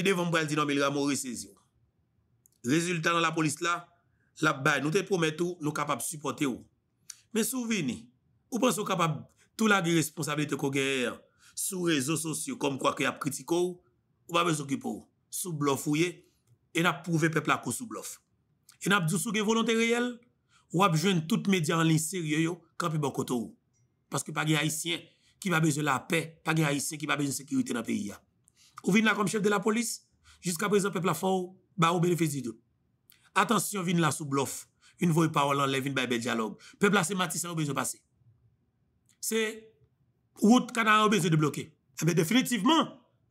ki devon brel dinon mil ramo resesyon. Rezultat nan la polis la, la bay nou te promet ou, nou kapap supote ou. Men souveni, ou pan sou kapap tout la responsabilite kogueyer sou rezo sosyo kom kwa ki ap kritiko ou, ou pa bez okipo ou. Sou blof ou ye, en ap prouve pepla ko sou blof. En ap dousou gen volonté reyel, ou ap jwen tout media an linserye yo, kapi bokoto ou. Paske pa ge haisyen ki pa beze la pe, pa ge haisyen ki pa beze sekerite na peyi ya. Ou vin la kom chef de la polis, jiska prezant pepla faw, ba oubele fezidou. Atansyon vin la sou blof, yon voy pa walan lev, yon baybe diyalog. Pepla se matis, an oubele se pase. Se, wout kanan an oubele se debloke. Ebe eh definitivman,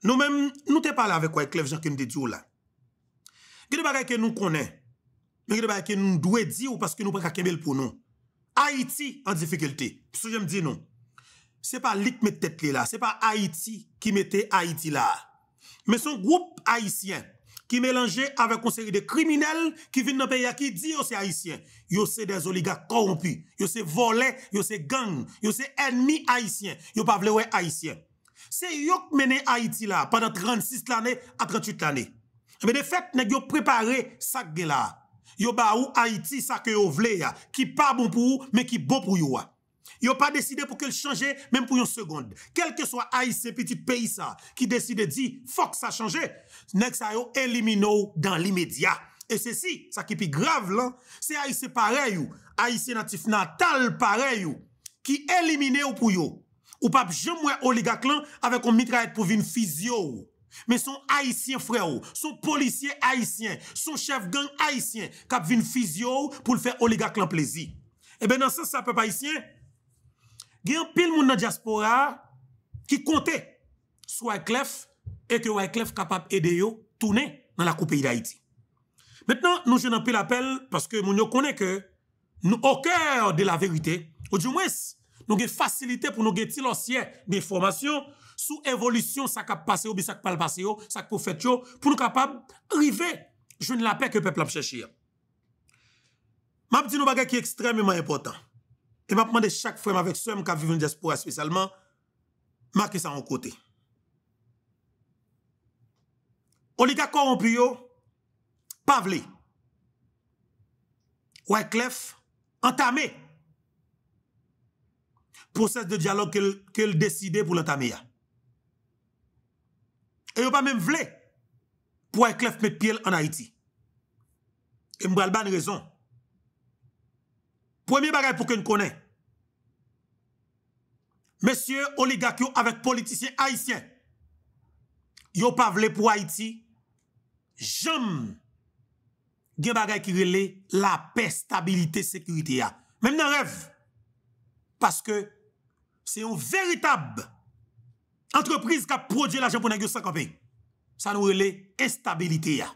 nou men, nou te parle avek woy klev jan ken de diyo la. Gede bagay ke nou konen, gede bagay ke nou dwe di, ou paske nou prek a kemel pou nou. Haiti an defikulte, sou jem di nou. Se pa lik met tete le la, se pa Haiti ki mette Haiti la a. Men son group Haitien ki melange ave konseri de kriminel ki vin nan peya ki di yo se Haitien. Yo se dezoliga korompi, yo se vole, yo se gang, yo se enmi Haitien, yo pa vlewe Haitien. Se yon menen Haiti la, pandan 36 lane a 38 lane. Men efekt nen yo prepare sakge la, yo ba ou Haiti sakke yo vle ya, ki pa bon pou ou men ki bo pou yo wa. Yo pa deside pou ke l chanje, menm pou yon segonde. Kelke swa Aïsè, petite peyi sa, ki deside di, fok sa chanje, nek sa yo elimine ou dan li medya. E se si, sa ki pi grav lan, se Aïsè parey ou, Aïsè natif natal parey ou, ki elimine ou pou yo. Ou pap jem mwen oligak lan, ave kon mitra et pou vin fizio ou. Men son Aïsè frè ou, son polisye Aïsè, son chef gang Aïsè, kap vin fizio ou, pou l fè oligak lan plezi. E eh ben nan se sa pe pa Aïsè ou, gen pil moun nan diaspora ki kontè sou wèk lèf e ke wèk lèf kapap ede yo tounè nan lakou peyi d'Haïti. Mètnen nou je nan pil apel paske moun yo konè ke nou o kèr de la verite ou di mwès nou ge fasilite pou nou ge ti lansye de formasyon sou evolisyon sakap pase yo, bisakpal pase yo, sakpou fètyo pou nou kapap rive jouni l'apèk e pepl ap chèchè. Mabdi nou bagè ki ekstrem mèman importan. E mapman de chak fwem avek swem ka vivoun jespora spesalman, maki sa an kote. O li ka koronpuyo, pa vle. Ou a e klef, entame. Proses de diyalog ke l deside pou l entame ya. E yo pa men vle, pou a e klef met piel an Haiti. E mbra l ban rezon. premye bagay pou ke nou konen, mesye oligakyo avèk politisyen haisyen, yo pavle pou Haiti, jom gen bagay ki rele la pestabilite sekurite ya. Mem nan rev, paske se yon veritab entreprise ka prodye la jamponagyo sankanpe, sa nou rele estabilite ya.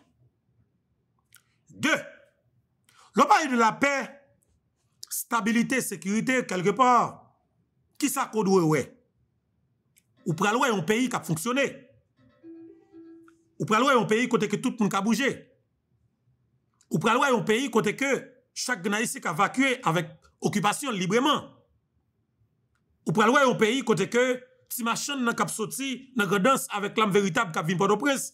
De, lopay de la pey, Stabilite, sekirite, kelke pa. Ki sa kodwe we? Ou pralwe yon peyi kap fonksyone? Ou pralwe yon peyi kote ke tout moun kap bouje? Ou pralwe yon peyi kote ke chak gnaise kap vakwe avèk okupasyon libreman? Ou pralwe yon peyi kote ke ti machan nan kap soti nan redans avèk lam veritab kap vin podopres?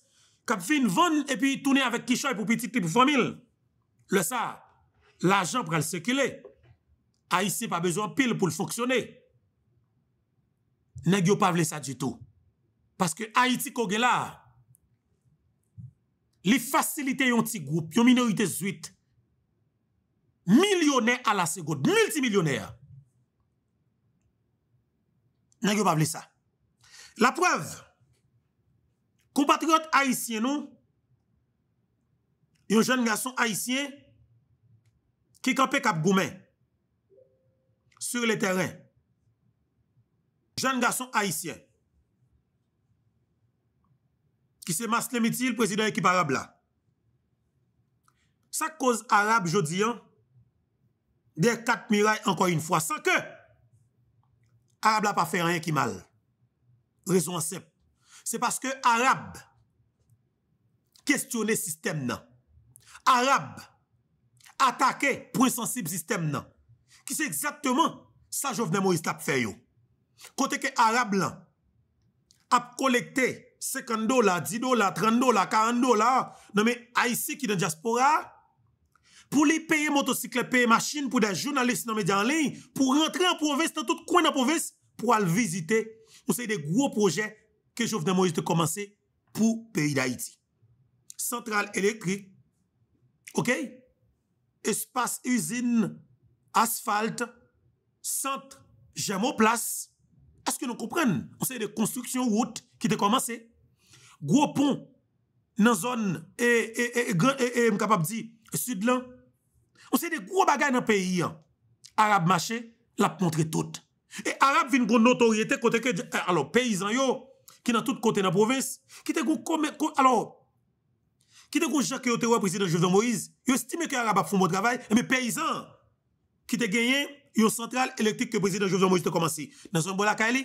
Kap vin von epi toune avèk kishoy pou pitik tipi famil? Le sa, la jan pral sekile. Haissi pa bezon pil pou l'fonksyone. Nè gyo pa vle sa djitou. Paske Haiti kogue la, li fasilite yon ti goup, yon minorite zuit, milyonè ala segot, multimilyonè. Nè gyo pa vle sa. La preuve, kompatriot haissien nou, yon jen gason haissien, ki kampe kap goumen. Nè gyo pa vle sa. Sur le terren, jen gason haisyen, ki se mas lemitil prezident ekip Arab la. Sa koz Arab jodi an, de kat miray anko yon fwa, san ke Arab la pa fe rayen ki mal. Rezon sep, se paske Arab kestyone sistem nan. Arab atake prezentsib sistem nan. ki se ekzaktman sa jovnen Moïse ap fè yo. Kote ke Arab lan, ap kolekte sekandola, didola, trandola, karandola, nanme Aïsi ki nan diaspora, pou li peye motosikle, peye machin pou da jounaliste nanme janlin, pou rentre anpoves, pou al vizite, ou se yi de gwo proje ke jovnen Moïse te komanse pou peyi d'Aïti. Sentral elektrik, espas, usine, asfalt, cent, jèmò plas, eske nou koupren? On se yè de konstruksyon wout ki te komanse. Gwo pon, nan zon, e, e, e, e, e, e, e, m kapab di, sud lan. On se yè de gwo bagay nan peyi, Arab Maché, la pwontre tout. E Arab vin koun notoriété kontè kè, alò, peyizan yo, ki nan tout kontè nan provins, ki te koun komè, alò, ki te koun Jacques-Éotéoué, président Jouvin Moïse, yo stimè ki Arab ap foun mò bon travay, eme peyizan, an, ki te genyen yon sentral elektrik ke prezident Jovian Moise te komansi. Nason bo la ka li,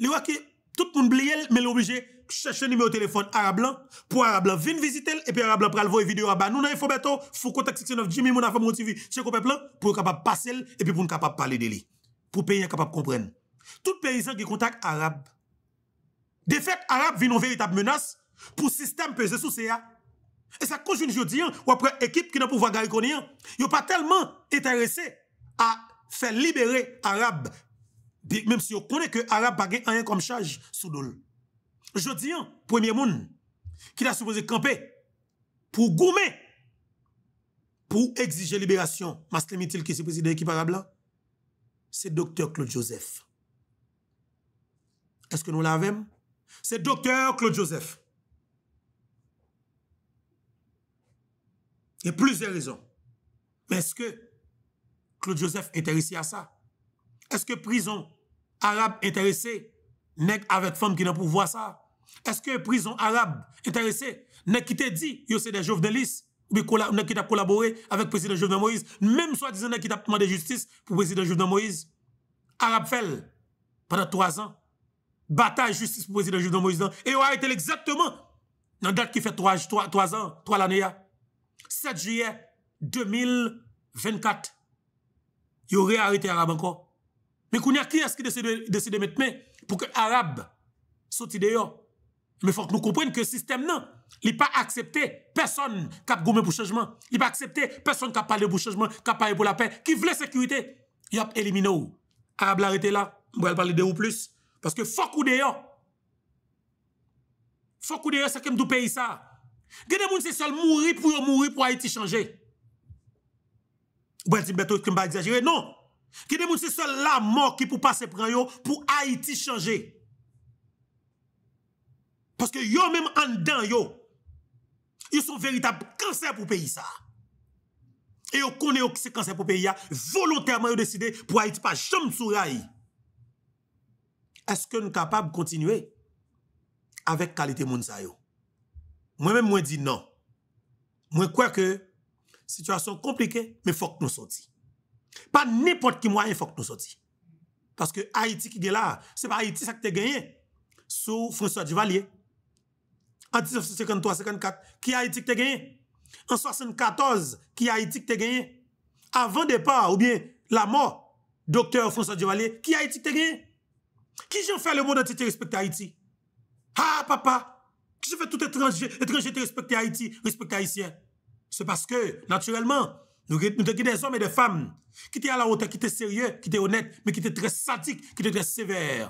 li wak ki, tout moun bliyel, men l'oblije, chache nime o telefon ara blan, pou ara blan vin vizitel, epi ara blan pralvo e videyo a ba nou nan info beto, pou kontak seksyon of jimi moun afan moun tv, chek ou pe plan, pou yo kapap pasel, epi pou nou kapap pali dele. Pou pe yon kapap kompren. Tout perisan ki kontak ara blan, defek ara blan vin an veritab menas, pou sistem pe zesou se ya. E sa konjoun yo diyan, wapre ekip ki nan pou vwa gari konyan, a fè libere Arab, mèm si yo konè ke Arab bagè anè kom chaj, soudol. Jodi an, premiè moun, ki la soupozè kampe, pou goumè, pou exije liberasyon, mas lè mi tèl ki se prezide ekip Arab la, se doktèr Claude Joseph. Eske nou la avèm? Se doktèr Claude Joseph. Yè plèzè lèzon. Mèske, Claude Joseph intéressé à ça? Est-ce que prison arabe intéressé, nèg avec femme qui n'a pouvoir ça? Est-ce que prison arabe intéressé, nèg qui te dit, yo c'est des jovenelistes, ou bien qui t'a collaboré avec le président Jovenel Moïse, même soi-disant qui t'a demandé justice pour le président Jovenel Moïse? Arabe fait pendant trois ans. Bataille justice pour le président Jovenel Moïse. Et on a été exactement dans la date qui fait trois, trois ans, trois l'année. 7 hein? juillet 2024. Yo re arete Arab anko. Me koun ya ki aske dese de metme pou ke Arab soti de yo. Me fok nou kompren ke sistem nan. Li pa aksepte person kap gome pou chanjman. Li pa aksepte person kap pale pou chanjman, kap pale pou la pen. Ki vle sekurite. Yap elimine ou. Arab larete la. Mbo el pale de ou plus. Paske fok ou de yo. Fok ou de yo seke mdou peyi sa. Gede moun se sol mouri pou yo mouri pou a iti chanje. Ou bè ti mbè tou ki mbè a dizagirè? Non! Ki de moun se sol la mò ki pou pa se pran yo pou Haiti chanje. Paske yo mèm andan yo, yo son veritab kanser pou peyi sa. E yo konè yo ki se kanser pou peyi ya, volontèrman yo deside pou Haiti pa jom sou ray. Eske nou kapab kontinue avèk kalite moun sa yo? Mwen mèm mwen di nan. Mwen kwa ke Sityasyon komplike, me fok nou soti. Pa nipot ki mwayen fok nou soti. Paske Haiti ki de la, se pa Haiti sa ki te genye, sou François Duvalier. En 1953-1954, ki Haiti ki te genye? En 1974, ki Haiti ki te genye? Avan depa ou bien la mor, Dr. François Duvalier, ki Haiti ki te genye? Ki jen fè le moun anti ti respecte Haiti? Ha, papa! Ki jen fè tout etranje te respecte Haiti, respecte Haitien? Se baske, natyrelman, nou de gine zom e de fam, ki te ala ote, ki te serye, ki te onet, me ki te tre sadik, ki te tre sever,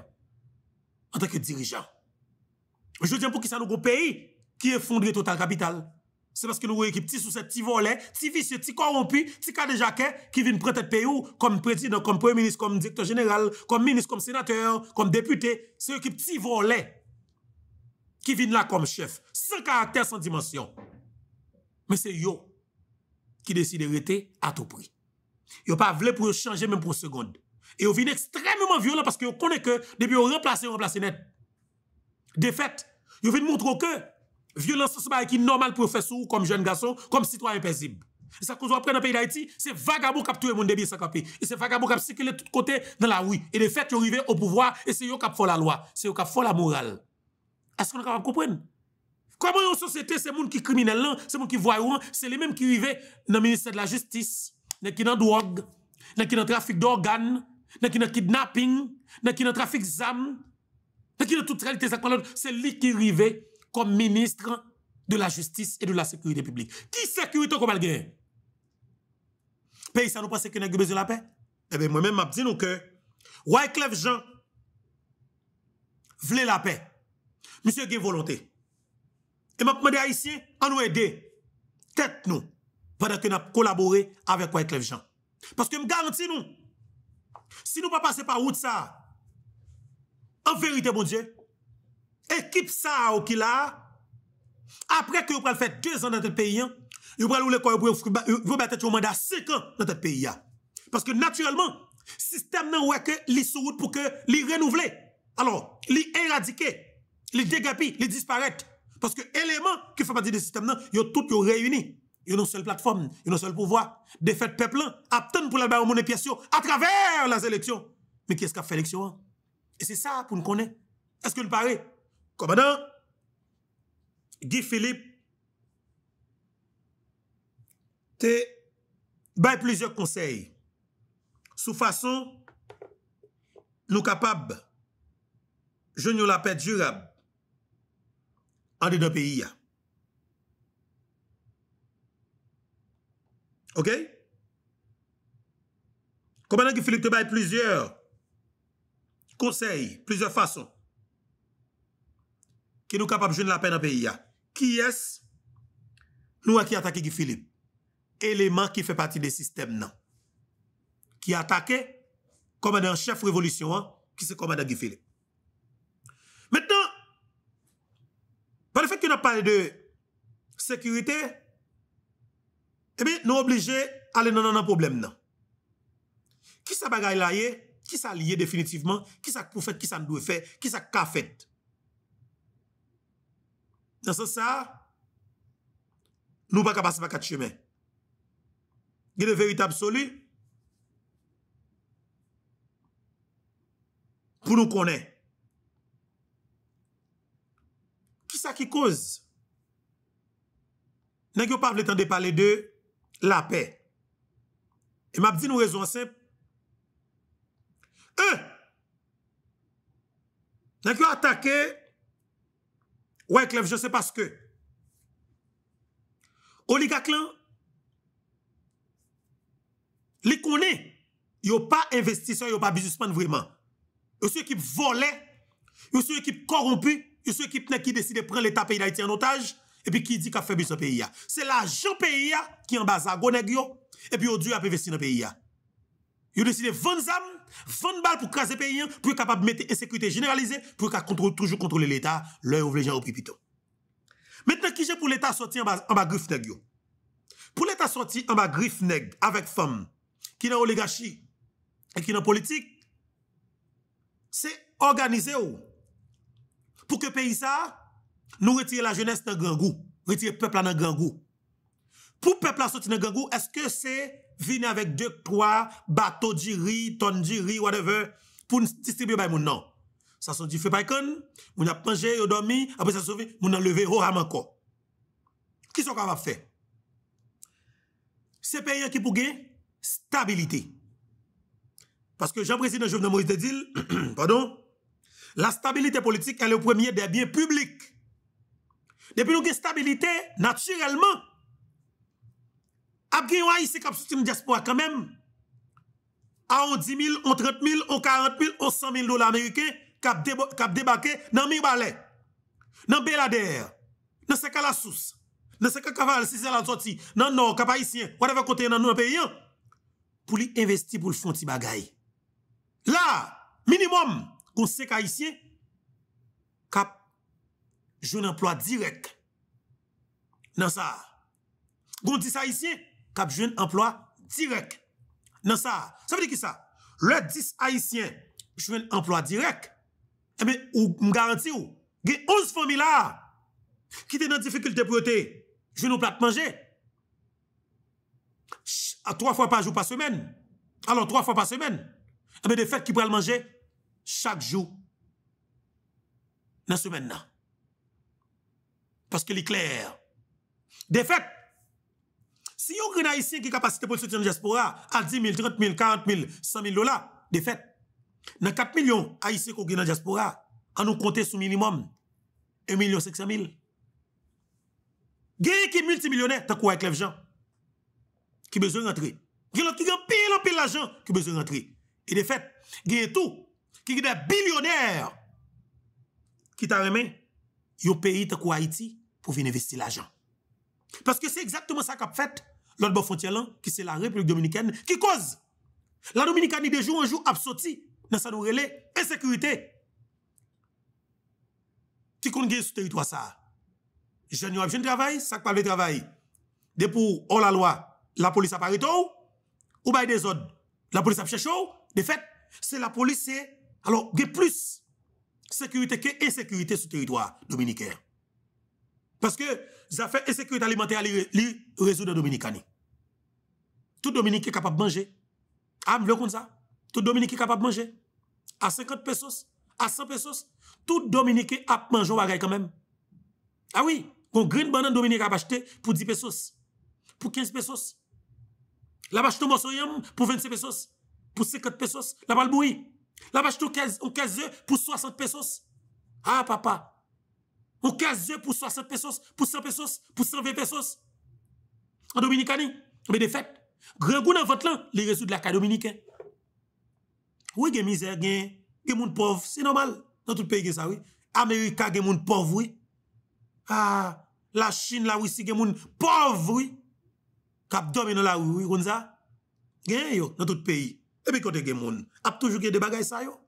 an tak e dirijan. Oje diyan pou ki sa nou go peyi, ki e fondre total kapital. Se baske nou re ekip ti sou se ti volen, ti visye, ti korompi, ti ka de jaken, ki vin prete peyo, kom predi, kom preminis, kom direktor general, kom minis, kom senater, kom depute, se ekip ti volen, ki vin la kom chef. Se karakter, se dimensyon. Men se yo ki desi de rete ato poui. Yo pa vle pou yo chanje men pou sekonde. Yo vin ekstremement violent paske yo konen ke depi yo replase yon replase net. De fet, yo vin moutro ke violent se ba e ki normal profeso kom jen gaso, kom sitwa impensib. Sa konso apren an peyi da iti, se vagabo kap tue moun debi sa kapi. Se vagabo kap sikele tout kote nan la oui. E de fet yo rive au pouvoi e se yo kap fol a lwa, se yo kap fol a moral. Aske nou kap ap kopwen? Kwa mwen yon sosyete, se moun ki krimine lan, se moun ki vwa yon, se li menm ki rive nan minister de la justis, nan ki nan dwog, nan ki nan trafik dorgan, nan ki nan kidnapping, nan ki nan trafik zam, nan ki nan tout realitez akmanon, se li ki rive kom ministran de la justis et de la sekurite publik. Ki sekurite kon mal genye? Pei sa nou pa sekurine gebeze la pe? Ebe eh mwen men map di nou ke, waj klef jan vle la pe. Misyen genye volonte. E map mwende a isye, an wè de, tet nou, padakè nap kolabore avèk wèk lèv jan. Paske m garanti nou, si nou pa pase pa wout sa, an verite bon die, ekip sa wò ki la, apre kè yo pral fèt 2 an nan tèt peyi an, yo pral ou lèk wèk wèk wò bèk tèt yo mwende a 5 an nan tèt peyi an. Paske natyrelman, sistem nan wèk lèk lèk sou wout pou kè lèk lèk renouvelèk. An wèk lèk lèk eradikè, lèk dèkèpi, lèk disparètè. Paske eleman ki fè pati de sistem nan, yo tout yo reyuni. Yo nou sel platform, yo nou sel pouvoi. De fèt peplan, apten pou l'Albermane piasyon, a traver las eleksyon. Men ki eska fè eleksyon an? E se sa pou nou konen? Eske nou pari? Komadan, Guy Philippe, te bay plizye konsey. Sou fason nou kapab, joun yo la pet jurab. an di nan peyi ya. Ok? Komanan ki Filip te bay plizyeur konsey, plizyeur fason ki nou kapap joun la pen nan peyi ya. Ki es? Nou a ki atake ki Filip. Eleman ki fe pati de sistem nan. Ki atake, komanan chef revolutionan, ki se komanan ki Filip. Metten ke na pale de sekurite, e eh mi nou oblije ale nan nan nan problem nan. Ki sa bagay la ye, ki sa liye definitivman, ki sa kou fèt, ki sa nou fèt, ki sa ka fèt. Dansan sa, nou baka basi baka tcheme. Ge de veritab soli, pou nou konen. Sa ki koz Nan yo pa vletan de pale de La pe E map di nou rezon se E Nan yo atake Ou ek lev je se paske O li kak lan Li konen Yo pa investisyon Yo pa bizispan vreman Yo se ekip vole Yo se ekip korompu yo sou ekip nek ki deside pren l'Etat peyi da iti anotaj, epi ki di ka febis an peyi ya. Se la jan peyi ya ki anbaza gweneg yo, epi yo di api vesi nan peyi ya. Yo deside 20 zam, 20 bal pou krasi peyi yan, pou yon kapab mette ensekwite generalize, pou yon ka toujou kontrole l'Etat, lò yon vlejen ou pripito. Metten ki jè pou l'Etat soti anbaza grif neg yo. Pou l'Etat soti anbaza grif neg, avèk fèm, ki nan oligachie, ek ki nan politik, se organize yo. Pou ke peyi sa, nou retire la jeneste nan gengou. Retire pepla nan gengou. Pou pepla soti nan gengou, eske se vini avek 2-3 bato di ri, ton di ri, whatever, pou nistibye bay moun nan. Sa son di fe paikon, moun ap pange yo domi, apre sa son vi moun aleve ho ramanko. Kiso kwa ap fe? Se peyi an ki pou ge, stabilite. Paske jan presi nan jouv nan Maurice Dedil, pardon, la stabilite politik, elè ou premye derbyen publik. Depi nou gen stabilite, natyrelman, ap gen yon a yise kap suti mdi aspo a kamem, a ou 10.000, ou 30.000, ou 40.000, ou 100.000 dola Ameriken, kap debake nan mi balè, nan belader, nan sekalassous, nan seka kaval, si se la zoti, nan nan kapayisyen, wadeve kote nan nou apè yon, pou li investi pou l'fon ti bagay. La, minimum, Gon seke haisyen, kap jwen emplwa direk nan sa. Gon dis haisyen, kap jwen emplwa direk nan sa. Sa vede ki sa? Le dis haisyen, jwen emplwa direk. Eme, eh ou m garanti ou, ge 11 fami la. Ki te nan difikulte pou ete, jwen nou plate manje. A 3 fwa pa ajou pa semen. A lan 3 fwa pa semen. Eme, de fet ki prel manje direk. chaque jour dans la semaine. Là. Parce que l'éclair. De fait, si on a haïtien qui capacité pour soutenir la diaspora à 10 000, 30 000, 40 000, 100 000 dollars, de dans 4 millions haïtiens qui ont dans diaspora, on nous compter sous minimum 1 million 500 000. Gagnez qui est multimillionnaire, t'as quoi avec les gens qui besoin rentrer. qui pile en pile l'argent qui besoin rentrer. Et fait, fait, gagne tout Ki gde bilyonèr ki ta remen yo peyi te kou Haiti pou vin investi l'ajan. Paske se ekzatman sa kap fèt lòd bo fontiè lan ki se la Republik Dominikèn ki koz. La Dominikèn ni dejou anjou absoti nan sanou rele ensekurite. Ki kont gen sou terito asa? Je nyon apjen travay? Sak palve travay? Depou, ou la lwa, la polis ap aritou? Ou bay de zon? La polis ap chèchou? De fèt, se la polis se Alors, gè plus sekurite ke ensekurite sou teritoa Dominikè. Paske, zafè ensekurite alimentè li rezo de Dominikè ah, ni. Tout Dominikè kapap manje. Am, vle konza. Tout Dominikè kapap manje. A 50 pesos, a 100 pesos. Tout Dominikè ap manje waga y kanmèm. Awi, ah kon green banana Dominikè ap achete pou 10 pesos. Pou 15 pesos. La ap achete monsoyem pou 27 pesos. Pou 50 pesos. La ap albouye. La bache tou kèzè pou 60 pesos. Ha, ah, papa. Ou kèzè pou 60 pesos, pou 100 pesos, pou 120 pesos. A Dominika ni, oube defète. Grégou nan vòt lan, li resou de la kè Dominika. Ouye gen mizè gen, gen moun pov, se normal. Non tout peyi gen sa, ouye. Amerika gen moun pov, ouye. Ha, ah, la Chine la ouye si gen moun pov, ouye. Kap domi nan la ouye, ouye, konza. Gen yo, non tout peyi. Ebe kote gen moun, ap tou jougye de bagay sa yo?